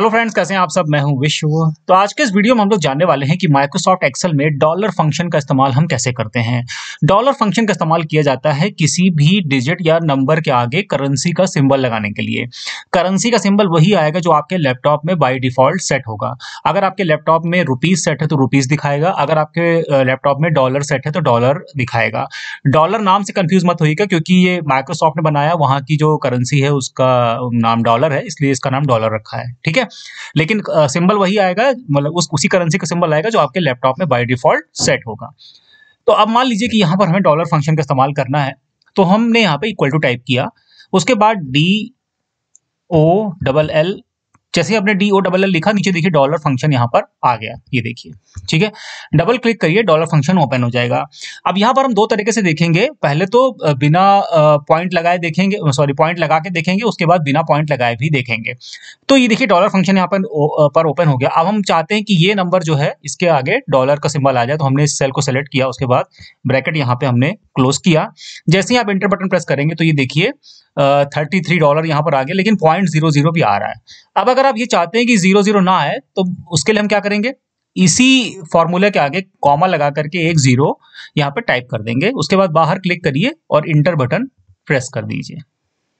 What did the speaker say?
hello friends कैसे हैं आप सब मैं हूं विश्व तो आज के इस वीडियो में हम लोग जानने वाले हैं कि माइक्रोसॉफ्ट एक्सेल में डॉलर फंक्शन का इस्तेमाल हम कैसे करते हैं डॉलर फंक्शन का इस्तेमाल किया जाता है किसी भी डिजिट या नंबर के आगे करेंसी का सिंबल लगाने के लिए करेंसी का सिंबल वही आएगा जो आपके लैपटॉप में बाई डिफॉल्ट सेट होगा अगर आपके लैपटॉप में रुपीज सेट है तो रुपीज दिखाएगा अगर आपके लैपटॉप में डॉलर सेट है तो डॉलर दिखाएगा डॉलर नाम से कन्फ्यूज मत होगा क्योंकि ये माइक्रोसॉफ्ट ने बनाया वहाँ की जो करेंसी है उसका नाम डॉलर है इसलिए इसका नाम डॉलर रखा है ठीक है लेकिन सिंबल वही आएगा मतलब उस उसी करेंसी का सिंबल आएगा जो आपके लैपटॉप में बाय डिफॉल्ट सेट होगा तो अब मान लीजिए कि यहाँ पर हमें डॉलर फंक्शन का इस्तेमाल करना है तो हमने यहाँ पे इक्वल टू टाइप किया उसके बाद डी ओ डबल एल जैसे आपने डी ओ डबल एल लिखा नीचे देखिए डॉलर फंक्शन यहाँ पर आ गया ये देखिए ठीक है डबल क्लिक करिए डॉलर फंक्शन ओपन हो जाएगा अब यहाँ पर हम दो तरीके से देखेंगे पहले तो बिना पॉइंट लगाए देखेंगे सॉरी पॉइंट लगा के देखेंगे उसके बाद बिना पॉइंट लगाए भी देखेंगे तो ये देखिए डॉलर फंक्शन यहाँ पर पर ओपन हो गया अब हम चाहते हैं कि ये नंबर जो है इसके आगे डॉलर का सिंबल आ जाए तो हमने इस सेल को सेलेक्ट किया उसके बाद ब्रैकेट यहाँ पे हमने क्लोज किया जैसे ही आप इंटर बटन प्रेस करेंगे तो ये देखिए थर्टी थ्री डॉलर यहाँ पर आ गया लेकिन पॉइंट जीरो जीरो भी आ रहा है अब अगर आप ये चाहते हैं कि जीरो जीरो ना आए तो उसके लिए हम क्या करेंगे इसी फॉर्मूले के आगे कॉमा लगा करके एक जीरो यहाँ पर टाइप कर देंगे उसके बाद बाहर क्लिक करिए और इंटर बटन प्रेस कर दीजिए